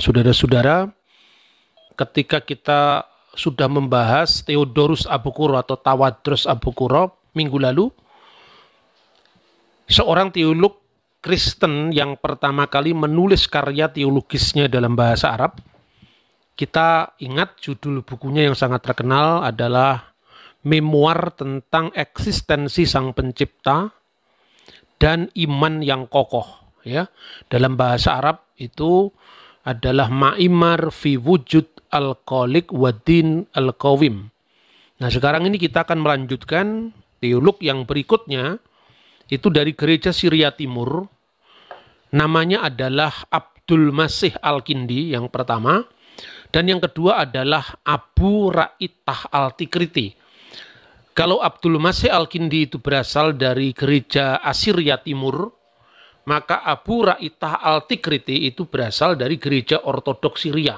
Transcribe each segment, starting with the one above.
Saudara-saudara, ketika kita sudah membahas Theodorus Abukuro atau Tawadros Abukuro minggu lalu, seorang teolog Kristen yang pertama kali menulis karya teologisnya dalam bahasa Arab. Kita ingat judul bukunya yang sangat terkenal adalah Memoir tentang eksistensi Sang Pencipta dan iman yang kokoh ya. Dalam bahasa Arab itu adalah ma'imar fi wujud al alkolik wadin alkawim. Nah sekarang ini kita akan melanjutkan teolog yang berikutnya itu dari gereja Syria Timur. Namanya adalah Abdul Masih Al-Kindi yang pertama. Dan yang kedua adalah Abu Ra'itah Al-Tikriti. Kalau Abdul Masih Al-Kindi itu berasal dari gereja Asyria Timur, maka Abu Ra'itah al-Tikriti itu berasal dari gereja ortodoks Syria.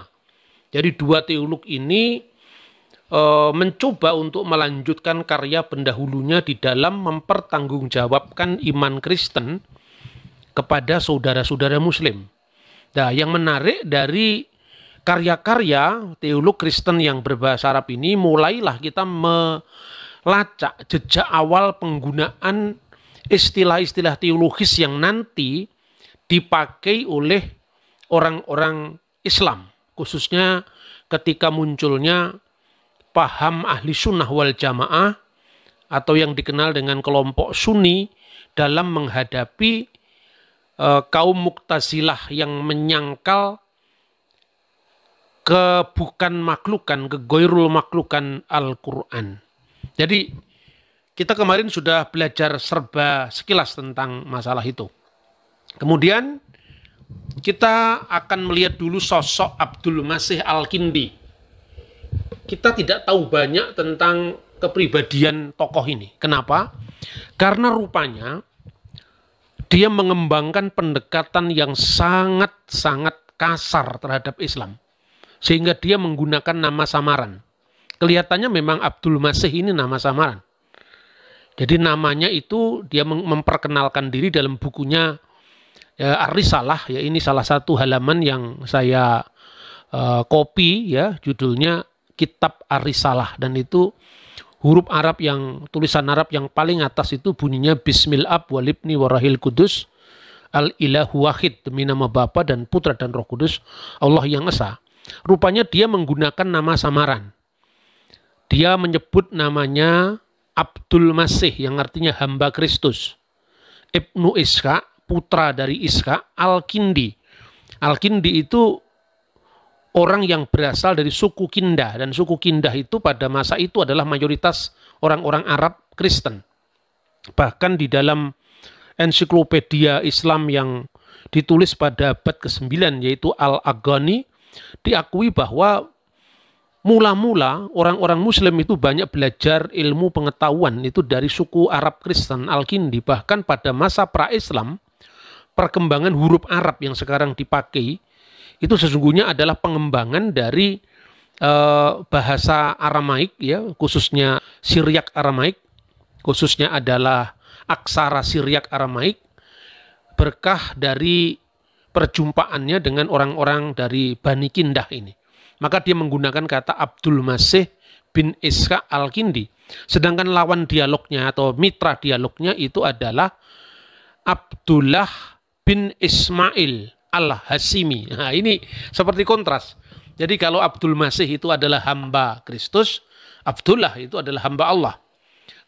Jadi dua teolog ini e, mencoba untuk melanjutkan karya pendahulunya di dalam mempertanggungjawabkan iman Kristen kepada saudara-saudara muslim. Nah, yang menarik dari karya-karya teolog Kristen yang berbahasa Arab ini mulailah kita melacak jejak awal penggunaan istilah-istilah teologis yang nanti dipakai oleh orang-orang Islam, khususnya ketika munculnya paham ahli sunnah wal jamaah atau yang dikenal dengan kelompok sunni dalam menghadapi e, kaum muktazilah yang menyangkal kebukan maklukan, kegoirul maklukan Al-Quran. Jadi kita kemarin sudah belajar serba sekilas tentang masalah itu. Kemudian kita akan melihat dulu sosok Abdul Masih Al-Kindi. Kita tidak tahu banyak tentang kepribadian tokoh ini. Kenapa? Karena rupanya dia mengembangkan pendekatan yang sangat-sangat kasar terhadap Islam. Sehingga dia menggunakan nama samaran. Kelihatannya memang Abdul Masih ini nama samaran jadi namanya itu dia memperkenalkan diri dalam bukunya ya, Arisalah ya ini salah satu halaman yang saya uh, copy ya judulnya Kitab Arisalah dan itu huruf Arab yang tulisan Arab yang paling atas itu bunyinya Bismillah walibni warahil kudus al ilahu wahid demi nama Bapa dan Putra dan Roh Kudus Allah yang esa. Rupanya dia menggunakan nama samaran. Dia menyebut namanya Abdul Masih yang artinya hamba Kristus. Ibnu Iska, putra dari Iska, Al-Kindi. Al-Kindi itu orang yang berasal dari suku Kindah dan suku Kindah itu pada masa itu adalah mayoritas orang-orang Arab Kristen. Bahkan di dalam ensiklopedia Islam yang ditulis pada abad ke-9 yaitu al Agani diakui bahwa mula-mula orang-orang Muslim itu banyak belajar ilmu pengetahuan itu dari suku Arab Kristen Al-Kindi. Bahkan pada masa pra-Islam, perkembangan huruf Arab yang sekarang dipakai itu sesungguhnya adalah pengembangan dari eh, bahasa Aramaik, ya khususnya Syriak Aramaik, khususnya adalah aksara Syriak Aramaik, berkah dari perjumpaannya dengan orang-orang dari Bani Kindah ini. Maka dia menggunakan kata Abdul Masih bin Iska Al-Kindi. Sedangkan lawan dialognya atau mitra dialognya itu adalah Abdullah bin Ismail Al-Hasimi. Nah, ini seperti kontras. Jadi kalau Abdul Masih itu adalah hamba Kristus, Abdullah itu adalah hamba Allah.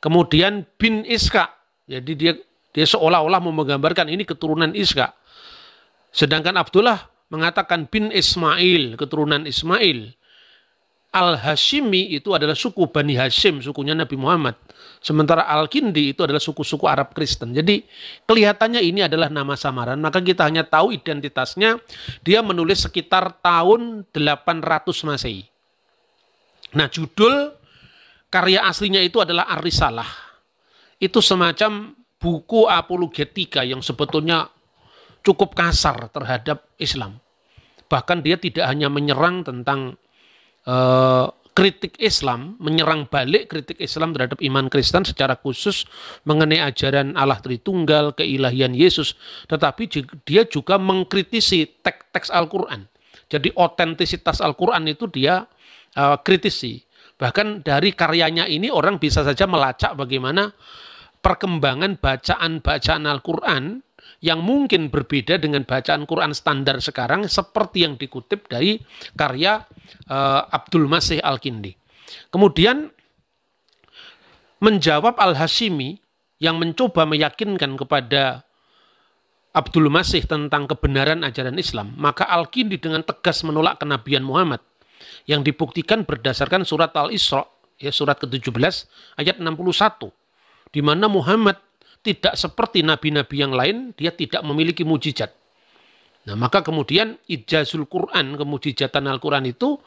Kemudian bin Iska, jadi dia dia seolah-olah mau menggambarkan ini keturunan Iska. Sedangkan Abdullah mengatakan bin Ismail, keturunan Ismail. Al-Hashimi itu adalah suku Bani Hashim, sukunya Nabi Muhammad. Sementara Al-Kindi itu adalah suku-suku Arab Kristen. Jadi kelihatannya ini adalah nama samaran. Maka kita hanya tahu identitasnya. Dia menulis sekitar tahun 800 Masehi. Nah judul karya aslinya itu adalah Ar-Risalah. Itu semacam buku apologetika yang sebetulnya cukup kasar terhadap Islam bahkan dia tidak hanya menyerang tentang uh, kritik Islam, menyerang balik kritik Islam terhadap iman Kristen secara khusus mengenai ajaran Allah Tritunggal, keilahian Yesus, tetapi dia juga mengkritisi teks-teks Al-Qur'an. Jadi otentisitas Al-Qur'an itu dia uh, kritisi. Bahkan dari karyanya ini orang bisa saja melacak bagaimana perkembangan bacaan-bacaan Al-Qur'an yang mungkin berbeda dengan bacaan Quran standar sekarang seperti yang dikutip dari karya uh, Abdul Masih Al-Kindi. Kemudian menjawab Al-Hashimi yang mencoba meyakinkan kepada Abdul Masih tentang kebenaran ajaran Islam, maka Al-Kindi dengan tegas menolak kenabian Muhammad yang dibuktikan berdasarkan surat Al-Isra, ya surat ke-17 ayat 61 di mana Muhammad tidak seperti nabi-nabi yang lain, dia tidak memiliki mujizat. Nah, maka kemudian ijazul Quran, kemujizatan Al-Quran itu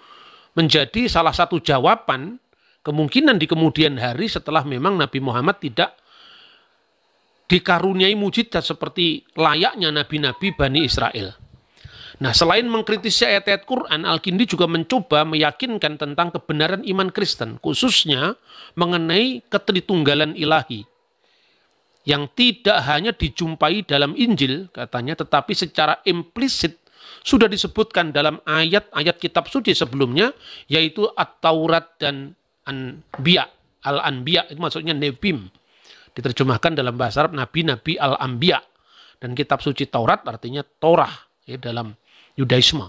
menjadi salah satu jawaban kemungkinan di kemudian hari setelah memang Nabi Muhammad tidak dikaruniai mujizat seperti layaknya nabi-nabi Bani Israel. Nah, selain mengkritisi ayat-ayat Quran, Al-Kindi juga mencoba meyakinkan tentang kebenaran iman Kristen, khususnya mengenai ketritunggalan ilahi yang tidak hanya dijumpai dalam Injil katanya tetapi secara implisit sudah disebutkan dalam ayat-ayat kitab suci sebelumnya yaitu At-Taurat dan Anbiya. Al-Anbiya itu maksudnya Nebim. Diterjemahkan dalam bahasa Arab Nabi-Nabi Al-Anbiya. Dan kitab suci Taurat artinya Torah ya, dalam Yudaisme.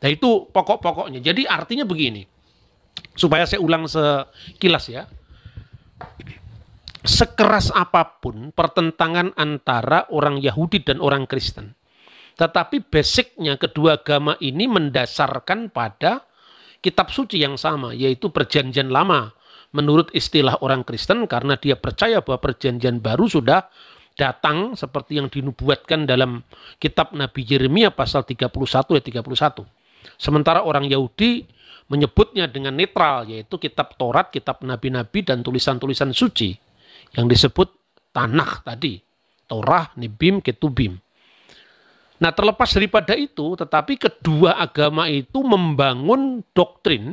Nah itu pokok-pokoknya. Jadi artinya begini. Supaya saya ulang sekilas ya sekeras apapun pertentangan antara orang Yahudi dan orang Kristen. Tetapi basicnya kedua agama ini mendasarkan pada kitab suci yang sama, yaitu perjanjian lama menurut istilah orang Kristen karena dia percaya bahwa perjanjian baru sudah datang seperti yang dinubuatkan dalam kitab Nabi Yeremia pasal 31 ya 31. Sementara orang Yahudi menyebutnya dengan netral yaitu kitab Taurat, kitab nabi-nabi dan tulisan-tulisan suci yang disebut tanah tadi. Torah, Nibim, Ketubim. Nah terlepas daripada itu, tetapi kedua agama itu membangun doktrin,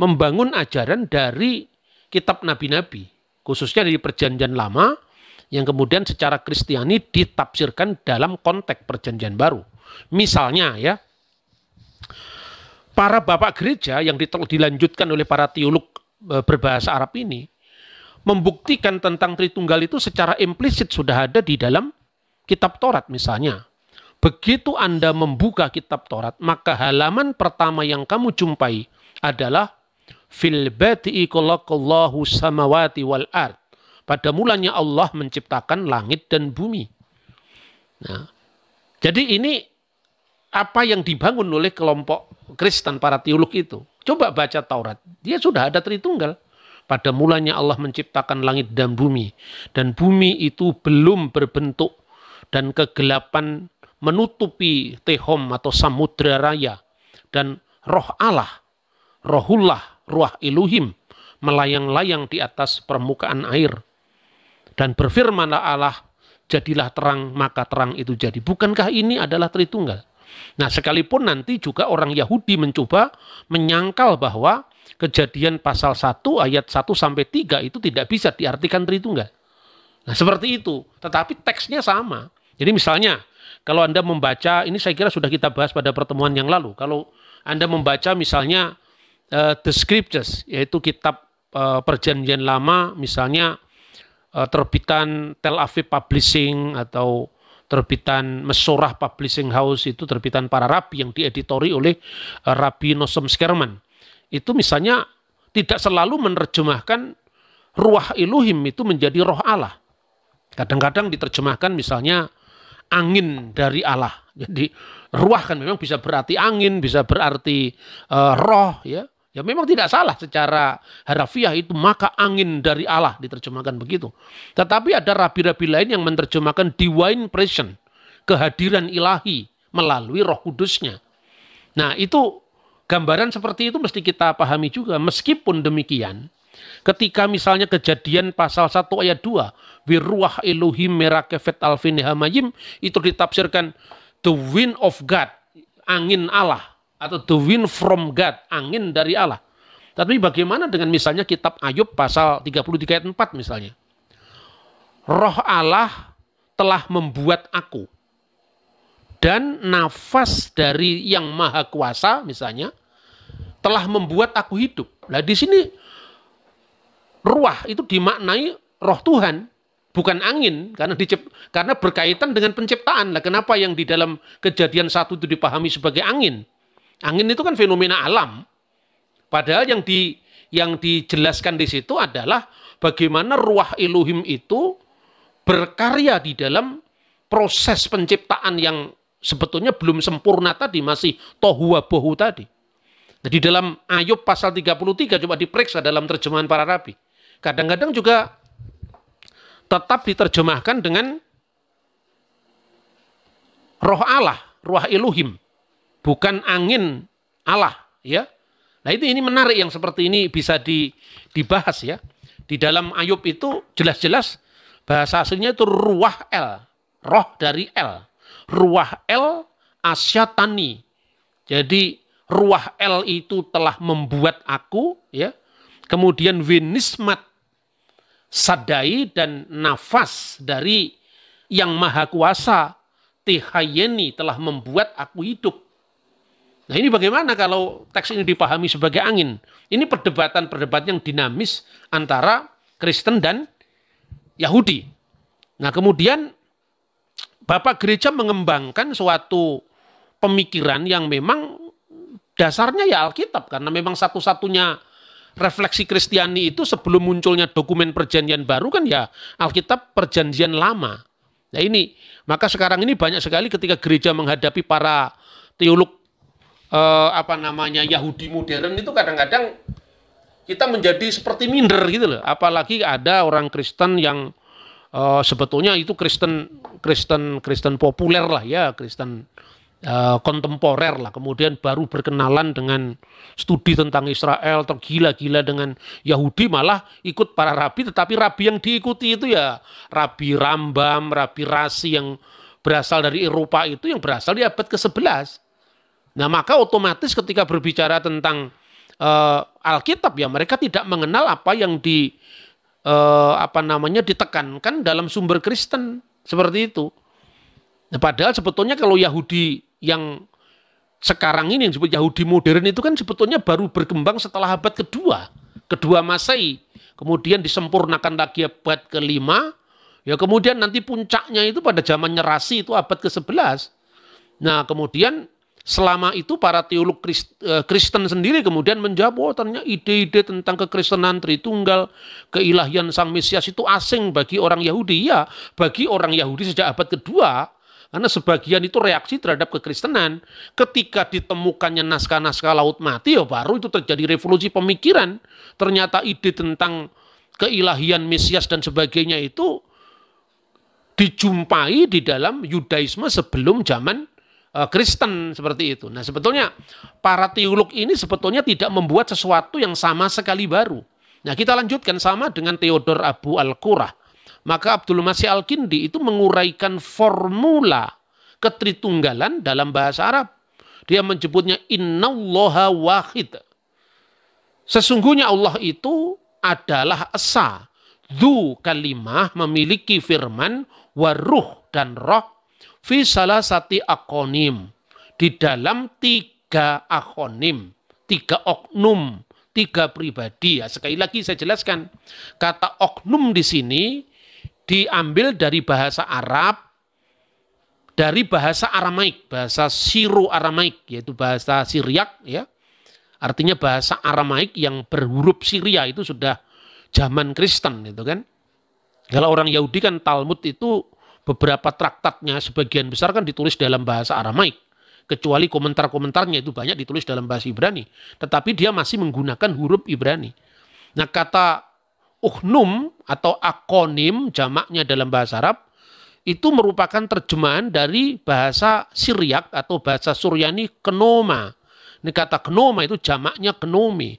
membangun ajaran dari kitab nabi-nabi. Khususnya dari perjanjian lama, yang kemudian secara kristiani ditafsirkan dalam konteks perjanjian baru. Misalnya ya, para bapak gereja yang dilanjutkan oleh para teolog e, berbahasa Arab ini, membuktikan tentang Tritunggal itu secara implisit sudah ada di dalam kitab Taurat misalnya. Begitu Anda membuka kitab Taurat, maka halaman pertama yang kamu jumpai adalah fil bati'i samawati wal ard. Pada mulanya Allah menciptakan langit dan bumi. Nah, jadi ini apa yang dibangun oleh kelompok Kristen para teolog itu. Coba baca Taurat, dia sudah ada Tritunggal. Pada mulanya Allah menciptakan langit dan bumi. Dan bumi itu belum berbentuk. Dan kegelapan menutupi tehom atau samudra raya. Dan roh Allah, rohullah, ruah iluhim melayang-layang di atas permukaan air. Dan berfirmanlah Allah, jadilah terang, maka terang itu jadi. Bukankah ini adalah Tritunggal? Nah, sekalipun nanti juga orang Yahudi mencoba menyangkal bahwa kejadian pasal 1 ayat 1 sampai 3 itu tidak bisa diartikan Tritunggal. Nah, seperti itu. Tetapi teksnya sama. Jadi misalnya, kalau Anda membaca, ini saya kira sudah kita bahas pada pertemuan yang lalu. Kalau Anda membaca misalnya uh, The Scriptures, yaitu kitab uh, perjanjian lama, misalnya uh, terbitan Tel Aviv Publishing atau terbitan Mesorah Publishing House itu terbitan para rabi yang dieditori oleh uh, Rabi Nosem Skerman itu misalnya tidak selalu menerjemahkan ruah iluhim itu menjadi roh Allah. Kadang-kadang diterjemahkan misalnya angin dari Allah. Jadi ruah kan memang bisa berarti angin, bisa berarti uh, roh ya. Ya memang tidak salah secara harafiah itu maka angin dari Allah diterjemahkan begitu. Tetapi ada rabi-rabi lain yang menerjemahkan divine presence, kehadiran ilahi melalui roh kudusnya. Nah itu gambaran seperti itu mesti kita pahami juga. Meskipun demikian, ketika misalnya kejadian pasal 1 ayat 2, wiruah iluhim merakefet alfin hamayim, itu ditafsirkan the wind of God, angin Allah, atau the wind from God, angin dari Allah. Tapi bagaimana dengan misalnya kitab Ayub pasal 33 ayat 4 misalnya. Roh Allah telah membuat aku dan nafas dari yang maha kuasa misalnya telah membuat aku hidup. Nah di sini ruah itu dimaknai roh Tuhan bukan angin karena karena berkaitan dengan penciptaan. Nah, kenapa yang di dalam kejadian satu itu dipahami sebagai angin? Angin itu kan fenomena alam. Padahal yang di yang dijelaskan di situ adalah bagaimana ruah Elohim itu berkarya di dalam proses penciptaan yang sebetulnya belum sempurna tadi, masih tohuwa bohu tadi. Jadi nah, dalam Ayub pasal 33 coba diperiksa dalam terjemahan para rabi. Kadang-kadang juga tetap diterjemahkan dengan roh Allah, roh iluhim, bukan angin Allah, ya. Nah, ini ini menarik yang seperti ini bisa di, dibahas ya. Di dalam Ayub itu jelas-jelas bahasa aslinya itu ruah el, roh dari el. Ruah El asyatani. Jadi ruah El itu telah membuat aku ya. Kemudian winismat sadai dan nafas dari yang maha kuasa tihayeni telah membuat aku hidup. Nah ini bagaimana kalau teks ini dipahami sebagai angin? Ini perdebatan-perdebatan yang dinamis antara Kristen dan Yahudi. Nah kemudian Bapak gereja mengembangkan suatu pemikiran yang memang dasarnya ya Alkitab karena memang satu-satunya refleksi Kristiani itu sebelum munculnya dokumen perjanjian baru kan ya Alkitab perjanjian lama. Nah ini maka sekarang ini banyak sekali ketika gereja menghadapi para teolog eh, apa namanya Yahudi modern itu kadang-kadang kita menjadi seperti minder gitu loh. Apalagi ada orang Kristen yang uh, sebetulnya itu Kristen Kristen Kristen populer lah ya Kristen uh, kontemporer lah kemudian baru berkenalan dengan studi tentang Israel tergila-gila dengan Yahudi malah ikut para rabi tetapi rabi yang diikuti itu ya rabi Rambam rabi Rasi yang berasal dari Eropa itu yang berasal di abad ke-11 nah maka otomatis ketika berbicara tentang uh, Alkitab ya mereka tidak mengenal apa yang di Eh, apa namanya ditekankan dalam sumber Kristen seperti itu. Nah, padahal sebetulnya kalau Yahudi yang sekarang ini yang disebut Yahudi modern itu kan sebetulnya baru berkembang setelah abad kedua, kedua Masehi. Kemudian disempurnakan lagi abad kelima, ya kemudian nanti puncaknya itu pada zaman Nyerasi itu abad ke-11. Nah, kemudian Selama itu para teolog eh, Kristen sendiri kemudian menjawab, oh ternyata ide-ide tentang kekristenan Tritunggal, keilahian Sang Mesias itu asing bagi orang Yahudi. Ya, bagi orang Yahudi sejak abad kedua, karena sebagian itu reaksi terhadap kekristenan. Ketika ditemukannya naskah-naskah laut mati, ya baru itu terjadi revolusi pemikiran. Ternyata ide tentang keilahian Mesias dan sebagainya itu dijumpai di dalam Yudaisme sebelum zaman Eh, Kristen seperti itu. Nah, sebetulnya para teolog ini sebetulnya tidak membuat sesuatu yang sama sekali baru. Nah, kita lanjutkan sama dengan Theodor Abu Al-Qurah. Maka Abdul Masih Al-Kindi itu menguraikan formula ketritunggalan dalam bahasa Arab. Dia menyebutnya innallaha wahid. Sesungguhnya Allah itu adalah esa. Du kalimah memiliki firman, waruh dan roh fi salah sati akonim di dalam tiga akonim tiga oknum tiga pribadi ya sekali lagi saya jelaskan kata oknum di sini diambil dari bahasa Arab dari bahasa Aramaik bahasa Siru Aramaik yaitu bahasa Siriak ya artinya bahasa Aramaik yang berhuruf Syria itu sudah zaman Kristen gitu kan kalau orang Yahudi kan Talmud itu beberapa traktatnya sebagian besar kan ditulis dalam bahasa Aramaik kecuali komentar-komentarnya itu banyak ditulis dalam bahasa Ibrani tetapi dia masih menggunakan huruf Ibrani nah kata uhnum atau akonim jamaknya dalam bahasa Arab itu merupakan terjemahan dari bahasa Syriak atau bahasa Suryani kenoma ini kata kenoma itu jamaknya kenomi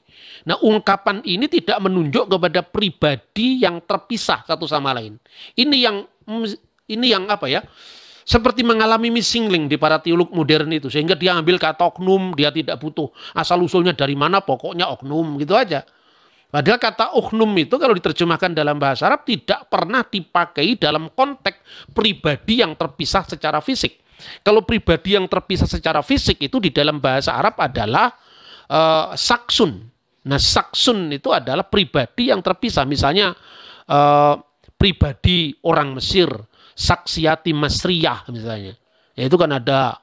Nah, ungkapan ini tidak menunjuk kepada pribadi yang terpisah satu sama lain. Ini yang ini yang apa ya? Seperti mengalami missing link di para teolog modern itu. Sehingga dia ambil kata oknum, dia tidak butuh. Asal usulnya dari mana, pokoknya oknum, gitu aja. Padahal kata oknum itu kalau diterjemahkan dalam bahasa Arab tidak pernah dipakai dalam konteks pribadi yang terpisah secara fisik. Kalau pribadi yang terpisah secara fisik itu di dalam bahasa Arab adalah uh, saksun. Nah, saksun itu adalah pribadi yang terpisah. Misalnya uh, pribadi orang Mesir, Saksiati Masriyah misalnya. Ya itu kan ada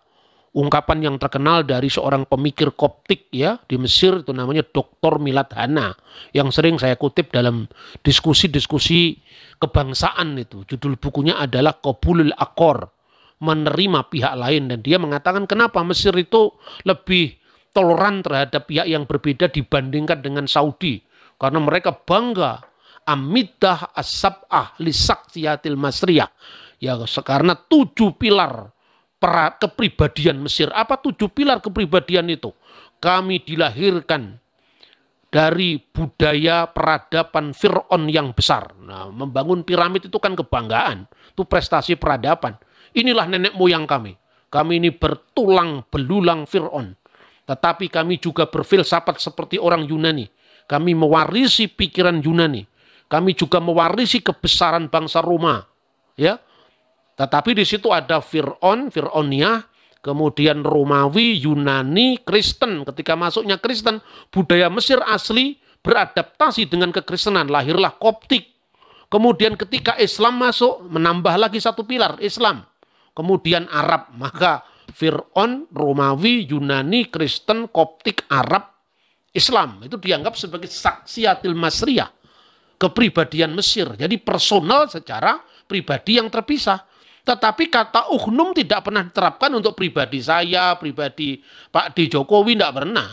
ungkapan yang terkenal dari seorang pemikir Koptik ya di Mesir itu namanya Dr. Milad Hana yang sering saya kutip dalam diskusi-diskusi kebangsaan itu. Judul bukunya adalah Kobulul Akor, menerima pihak lain dan dia mengatakan kenapa Mesir itu lebih toleran terhadap pihak yang berbeda dibandingkan dengan Saudi karena mereka bangga amidah Asab Ahli saksiatil masriyah Ya karena tujuh pilar kepribadian Mesir. Apa tujuh pilar kepribadian itu? Kami dilahirkan dari budaya peradaban Fir'aun yang besar. Nah, membangun piramid itu kan kebanggaan, itu prestasi peradaban. Inilah nenek moyang kami. Kami ini bertulang belulang Fir'aun. Tetapi kami juga berfilsafat seperti orang Yunani. Kami mewarisi pikiran Yunani. Kami juga mewarisi kebesaran bangsa Roma. Ya, tetapi di situ ada Fir'on, Fir'oniyah, kemudian Romawi, Yunani, Kristen. Ketika masuknya Kristen, budaya Mesir asli beradaptasi dengan kekristenan, lahirlah Koptik. Kemudian ketika Islam masuk, menambah lagi satu pilar, Islam. Kemudian Arab, maka Fir'on, Romawi, Yunani, Kristen, Koptik, Arab, Islam. Itu dianggap sebagai saksiatil Masriah, kepribadian Mesir. Jadi personal secara pribadi yang terpisah. Tetapi kata uhnum tidak pernah diterapkan untuk pribadi saya, pribadi Pak D. Jokowi tidak pernah.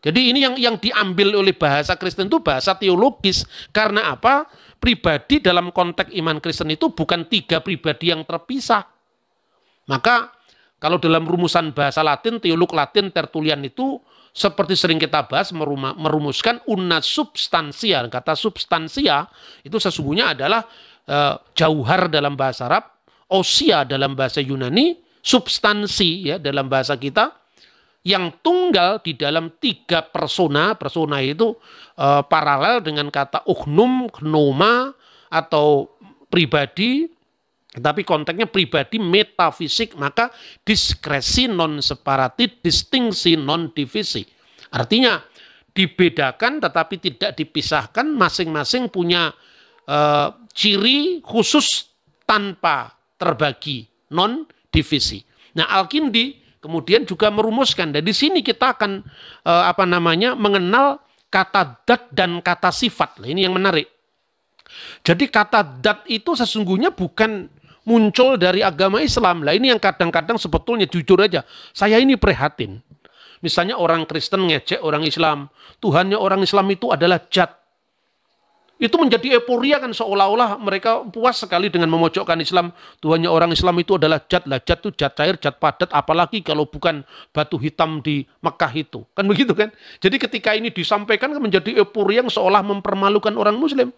Jadi ini yang yang diambil oleh bahasa Kristen itu bahasa teologis. Karena apa? Pribadi dalam konteks iman Kristen itu bukan tiga pribadi yang terpisah. Maka kalau dalam rumusan bahasa Latin, teolog Latin Tertulian itu seperti sering kita bahas merumuskan una substansia. Kata substansia itu sesungguhnya adalah e, jauhar dalam bahasa Arab osia dalam bahasa Yunani, substansi ya dalam bahasa kita yang tunggal di dalam tiga persona. Persona itu e, paralel dengan kata uhnum, gnoma atau pribadi tapi konteksnya pribadi metafisik maka diskresi non separatif distingsi non divisi artinya dibedakan tetapi tidak dipisahkan masing-masing punya uh, ciri khusus tanpa terbagi, non divisi. Nah, Al-Kindi kemudian juga merumuskan dan di sini kita akan eh, apa namanya mengenal kata dat dan kata sifat. Nah, ini yang menarik. Jadi kata dat itu sesungguhnya bukan muncul dari agama Islam. Lah ini yang kadang-kadang sebetulnya jujur aja, saya ini prihatin. Misalnya orang Kristen ngecek orang Islam, Tuhannya orang Islam itu adalah jat itu menjadi euforia kan seolah-olah mereka puas sekali dengan memojokkan Islam. Tuhannya orang Islam itu adalah jad lah, jad itu jad cair, jat padat, apalagi kalau bukan batu hitam di Mekah itu. Kan begitu kan? Jadi ketika ini disampaikan kan menjadi euforia yang seolah mempermalukan orang muslim.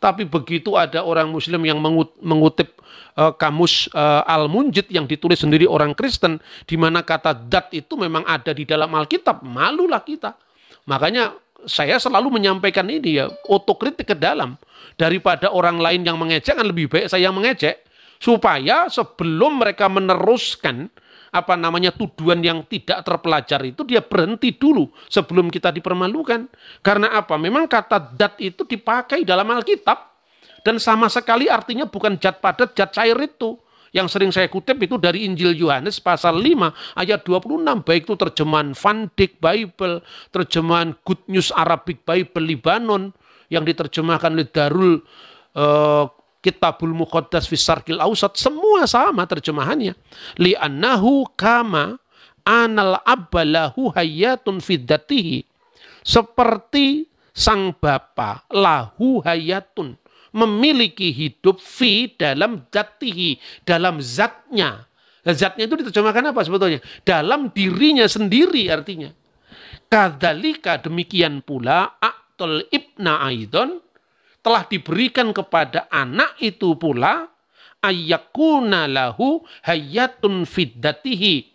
Tapi begitu ada orang muslim yang mengutip e, kamus e, Al-Munjid yang ditulis sendiri orang Kristen, di mana kata dat itu memang ada di dalam Alkitab, malulah kita. Makanya saya selalu menyampaikan ini ya, otokritik ke dalam. Daripada orang lain yang mengejek kan lebih baik saya yang mengejek. Supaya sebelum mereka meneruskan apa namanya tuduhan yang tidak terpelajar itu dia berhenti dulu sebelum kita dipermalukan. Karena apa? Memang kata dat itu dipakai dalam Alkitab dan sama sekali artinya bukan jad padat, jad cair itu. Yang sering saya kutip itu dari Injil Yohanes pasal 5 ayat 26. Baik itu terjemahan Van Dyck Bible, terjemahan Good News Arabic Bible Libanon yang diterjemahkan oleh Darul uh, Kitabul Muqaddas fi Sarkil Ausat. Semua sama terjemahannya. li annahu kama anal abbalahu hayatun fidatihi. Seperti sang bapa lahu hayatun memiliki hidup fi dalam zatihi, dalam zatnya. Zatnya itu diterjemahkan apa sebetulnya? Dalam dirinya sendiri artinya. Kadalika demikian pula aktul ibna aidon telah diberikan kepada anak itu pula ayakuna lahu hayatun fiddatihi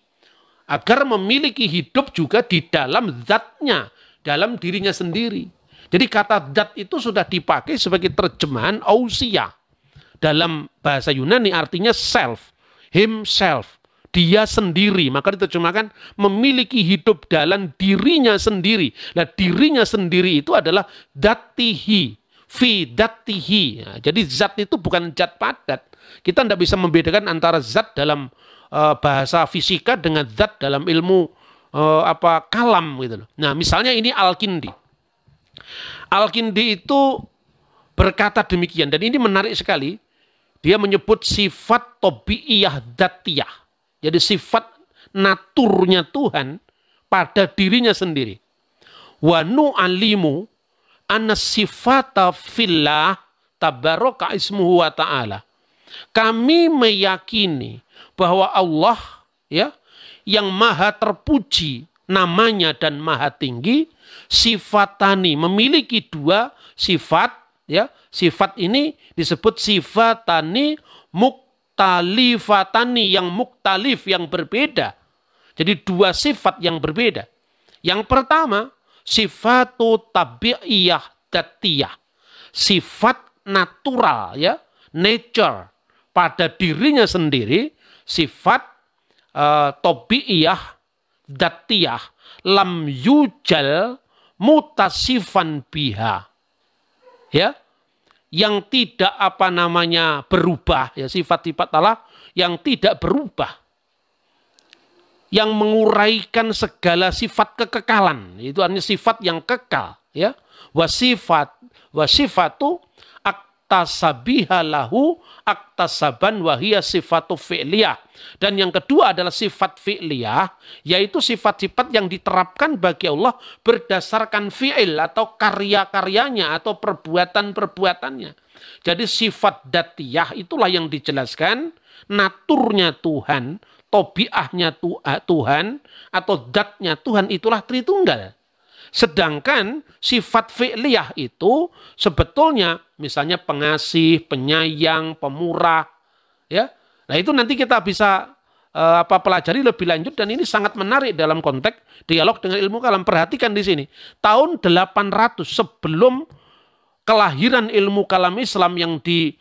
agar memiliki hidup juga di dalam zatnya, dalam dirinya sendiri. Jadi kata dat itu sudah dipakai sebagai terjemahan ausia. Dalam bahasa Yunani artinya self, himself, dia sendiri. Maka diterjemahkan memiliki hidup dalam dirinya sendiri. Nah dirinya sendiri itu adalah datihi, fi datihi. Nah, jadi zat itu bukan zat padat. Kita tidak bisa membedakan antara zat dalam uh, bahasa fisika dengan zat dalam ilmu uh, apa kalam gitu loh. Nah, misalnya ini alkindi. Al-Kindi itu berkata demikian dan ini menarik sekali. Dia menyebut sifat tobi'iyah datiyah. Jadi sifat naturnya Tuhan pada dirinya sendiri. Wa alimu anna sifata fillah tabaraka ismuhu wa ta'ala. Kami meyakini bahwa Allah ya yang maha terpuji namanya dan maha tinggi, sifat tani memiliki dua sifat ya. Sifat ini disebut sifat sifatani muktalifatani yang muktalif yang berbeda. Jadi dua sifat yang berbeda. Yang pertama sifatu tabi'iyah datiyah. Sifat natural ya, nature pada dirinya sendiri sifat uh, eh, tobi'iyah datiyah lam yujal mutasifan biha. Ya. Yang tidak apa namanya berubah ya sifat-sifat Allah yang tidak berubah. Yang menguraikan segala sifat kekekalan, itu hanya sifat yang kekal, ya. Wasifat wasifatu tasabiha lahu aktasaban wahia sifatu fi'liyah. Dan yang kedua adalah sifat fi'liyah, yaitu sifat-sifat yang diterapkan bagi Allah berdasarkan fi'il atau karya-karyanya atau perbuatan-perbuatannya. Jadi sifat datiyah itulah yang dijelaskan naturnya Tuhan, tobiahnya eh, Tuhan, atau datnya Tuhan itulah Tritunggal. Sedangkan sifat fi'liyah itu sebetulnya misalnya pengasih, penyayang, pemurah, ya. Nah, itu nanti kita bisa uh, apa pelajari lebih lanjut dan ini sangat menarik dalam konteks dialog dengan ilmu kalam. Perhatikan di sini. Tahun 800 sebelum kelahiran ilmu kalam Islam yang di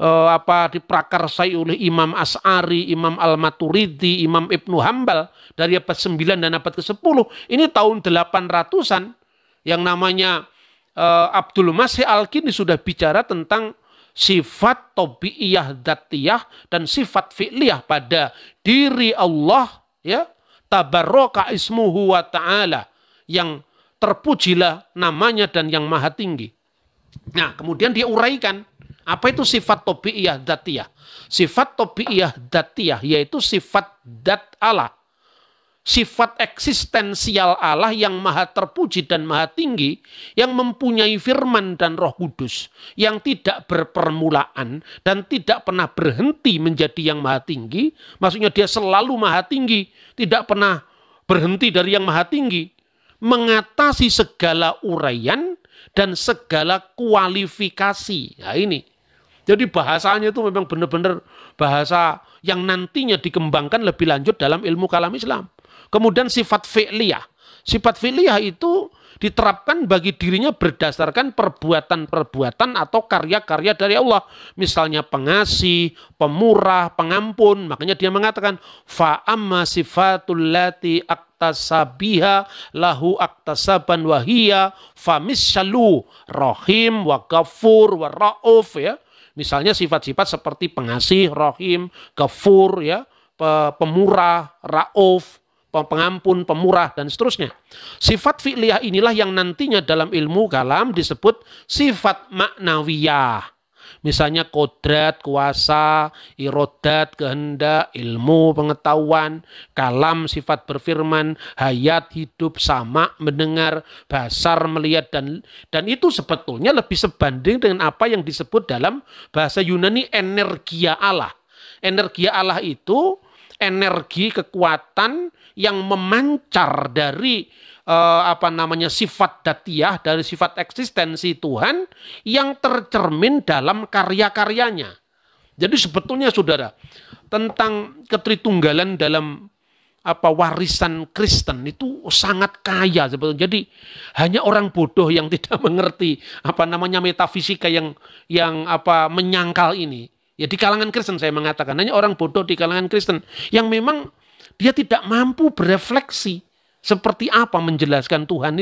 uh, apa diprakarsai oleh Imam As'ari, Imam Al-Maturidi, Imam Ibnu Hambal dari abad 9 dan abad ke-10. Ini tahun 800-an yang namanya uh, Abdul Masih Al-Kindi sudah bicara tentang sifat tobi'iyah datiyah dan sifat fi'liyah pada diri Allah ya tabarroka ismuhu wa ta'ala yang terpujilah namanya dan yang maha tinggi. Nah, kemudian dia uraikan apa itu sifat tobi'iyah datiyah? Sifat tobi'iyah datiyah yaitu sifat dat Allah. Sifat eksistensial Allah yang maha terpuji dan maha tinggi, yang mempunyai firman dan roh kudus, yang tidak berpermulaan dan tidak pernah berhenti menjadi yang maha tinggi, maksudnya dia selalu maha tinggi, tidak pernah berhenti dari yang maha tinggi, mengatasi segala uraian dan segala kualifikasi. Nah ini, jadi bahasanya itu memang benar-benar bahasa yang nantinya dikembangkan lebih lanjut dalam ilmu kalam Islam. Kemudian sifat fi'liyah. Sifat fi'liyah itu diterapkan bagi dirinya berdasarkan perbuatan-perbuatan atau karya-karya dari Allah. Misalnya pengasih, pemurah, pengampun. Makanya dia mengatakan, fa'amma sifatul lati aktasabiha lahu aktasaban wahiyya famisyalu rahim wa gafur wa ra'uf ya Misalnya sifat-sifat seperti pengasih, rohim, kefur, ya, pemurah, rauf, pengampun, pemurah, dan seterusnya. Sifat fi'liyah inilah yang nantinya dalam ilmu kalam disebut sifat maknawiyah. Misalnya kodrat, kuasa, irodat, kehendak, ilmu, pengetahuan, kalam, sifat berfirman, hayat, hidup, sama, mendengar, basar, melihat, dan dan itu sebetulnya lebih sebanding dengan apa yang disebut dalam bahasa Yunani energia Allah. Energia Allah itu energi kekuatan yang memancar dari Eh, apa namanya sifat datiah dari sifat eksistensi Tuhan yang tercermin dalam karya-karyanya. Jadi sebetulnya saudara tentang ketritunggalan dalam apa warisan Kristen itu sangat kaya sebetulnya. Jadi hanya orang bodoh yang tidak mengerti apa namanya metafisika yang yang apa menyangkal ini. Ya di kalangan Kristen saya mengatakan hanya orang bodoh di kalangan Kristen yang memang dia tidak mampu berefleksi seperti apa menjelaskan Tuhan